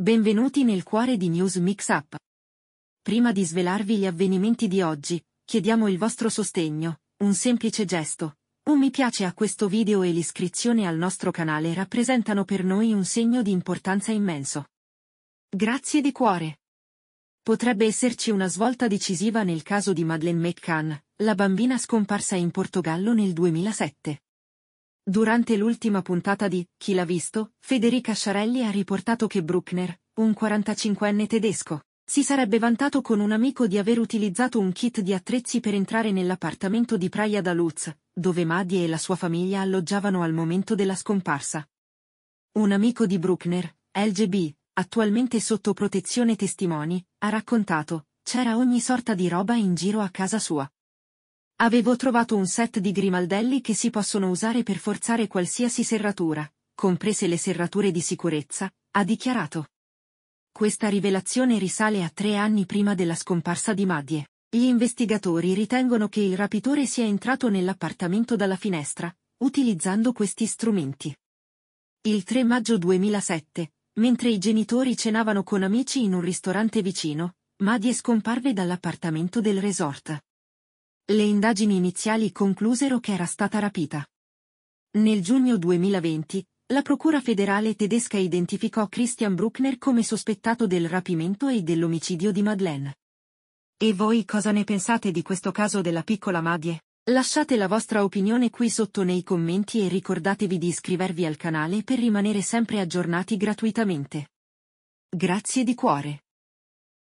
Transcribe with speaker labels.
Speaker 1: Benvenuti nel cuore di News Mix Up. Prima di svelarvi gli avvenimenti di oggi, chiediamo il vostro sostegno, un semplice gesto. Un mi piace a questo video e l'iscrizione al nostro canale rappresentano per noi un segno di importanza immenso. Grazie di cuore. Potrebbe esserci una svolta decisiva nel caso di Madeleine McCann, la bambina scomparsa in Portogallo nel 2007. Durante l'ultima puntata di Chi l'ha visto, Federica Sciarelli ha riportato che Bruckner, un 45enne tedesco, si sarebbe vantato con un amico di aver utilizzato un kit di attrezzi per entrare nell'appartamento di Praia da Lutz, dove Madie e la sua famiglia alloggiavano al momento della scomparsa. Un amico di Bruckner, LGB, attualmente sotto protezione testimoni, ha raccontato, c'era ogni sorta di roba in giro a casa sua. Avevo trovato un set di grimaldelli che si possono usare per forzare qualsiasi serratura, comprese le serrature di sicurezza, ha dichiarato. Questa rivelazione risale a tre anni prima della scomparsa di Madie. Gli investigatori ritengono che il rapitore sia entrato nell'appartamento dalla finestra, utilizzando questi strumenti. Il 3 maggio 2007, mentre i genitori cenavano con amici in un ristorante vicino, Madie scomparve dall'appartamento del resort. Le indagini iniziali conclusero che era stata rapita. Nel giugno 2020, la Procura federale tedesca identificò Christian Bruckner come sospettato del rapimento e dell'omicidio di Madeleine. E voi cosa ne pensate di questo caso della piccola Madie? Lasciate la vostra opinione qui sotto nei commenti e ricordatevi di iscrivervi al canale per rimanere sempre aggiornati gratuitamente. Grazie di cuore.